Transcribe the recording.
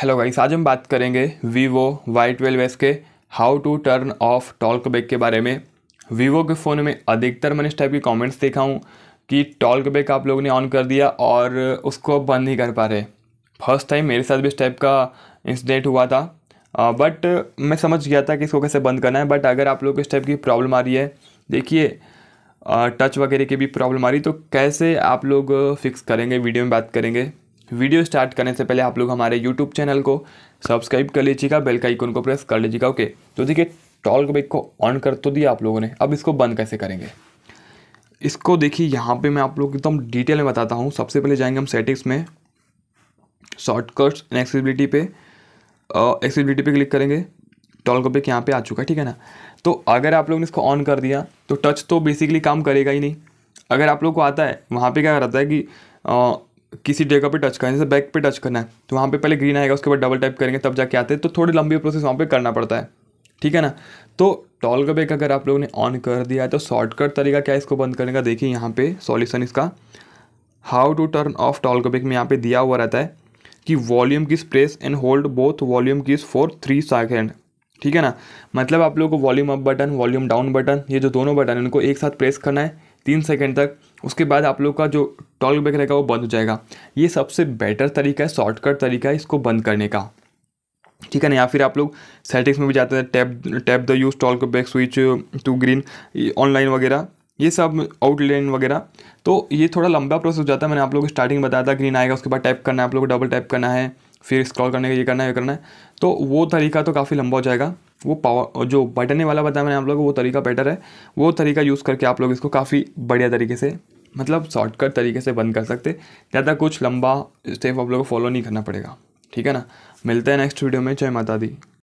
hello guys आज हम बात करेंगे वीवो वाई ट्वेल्व एस के how to turn off talk back के बारे में वीवो के फ़ोन में अधिकतर मैंने इस टाइप की कमेंट्स देखा हूँ कि टॉल्क बैक आप लोगों ने ऑन कर दिया और उसको बंद नहीं कर पा रहे फर्स्ट टाइम मेरे साथ भी इस टाइप का इंसिडेंट हुआ था बट मैं समझ गया था कि इसको कैसे बंद करना है बट अगर आप लोग को इस टाइप की प्रॉब्लम आ रही है देखिए टच वगैरह की भी प्रॉब्लम आ रही तो कैसे आप लोग फिक्स करेंगे वीडियो में बात करेंगे वीडियो स्टार्ट करने से पहले आप लोग हमारे यूट्यूब चैनल को सब्सक्राइब कर लीजिएगा बेल का आइकन को प्रेस कर लीजिएगा ओके तो देखिए टॉल बैग को ऑन कर तो दिया आप लोगों ने अब इसको बंद कैसे करेंगे इसको देखिए यहाँ पे मैं आप लोग एकदम डिटेल में बताता हूँ सबसे पहले जाएंगे हम सेटिंग्स में शॉर्टकट्स एंड एक्सेसिबिलिटी पे एक्सेसिबिलिटी पे क्लिक करेंगे टॉल को यहाँ पे आ चुका है ठीक है ना तो अगर आप लोग ने इसको ऑन कर दिया तो टच तो बेसिकली काम करेगा ही नहीं अगर आप लोग को आता है वहाँ पर क्या रहता है कि किसी जगह पे टच करना है जैसे बैक पे टच करना है तो वहाँ पे पहले ग्रीन आएगा उसके बाद डबल टैप करेंगे तब जाके आते हैं तो थोड़ी लंबी प्रोसेस वहाँ पे करना पड़ता है ठीक है ना तो टॉल का बैक अगर आप लोगों ने ऑन कर दिया है तो शॉर्टकट तरीका क्या है इसको बंद करने का देखिए यहाँ पे सॉल्यूशन इसका how to turn off talk का बैक में यहाँ पर दिया हुआ रहता है कि volume keys press and hold both volume keys for three second ठीक है ना मतलब आप लोगों को volume up button volume down button ये जो दोनों बटन है उनको एक साथ प्रेस करना है तीन सेकेंड तक उसके बाद आप लोग का जो टॉल बैक रहेगा वो बंद हो जाएगा ये सबसे बेटर तरीका है शॉर्टकट तरीका है इसको बंद करने का ठीक है ना या फिर आप लोग सेटिंग्स में भी जाते हैं tap tap the use talk back switch to green online वगैरह ये सब आउटलाइन वगैरह तो ये थोड़ा लंबा प्रोसेस हो जाता है मैंने आप लोग को स्टार्टिंग बताया था ग्रीन आएगा उसके बाद टैप करना है आप लोग को डबल टैप करना है फिर स्क्रॉल करने का ये करना है ये करना है तो वो तरीका तो काफ़ी लंबा हो जाएगा वो पावर जो बटने वाला बताया मैंने आप लोगों को वो तरीका बेटर है वो तरीका यूज़ करके आप लोग इसको काफ़ी बढ़िया तरीके से मतलब शॉर्टकट तरीके से बंद कर सकते ज़्यादा कुछ लंबा स्टेप आप लोगों को फॉलो नहीं करना पड़ेगा ठीक है ना मिलते हैं नेक्स्ट वीडियो में जय माता दी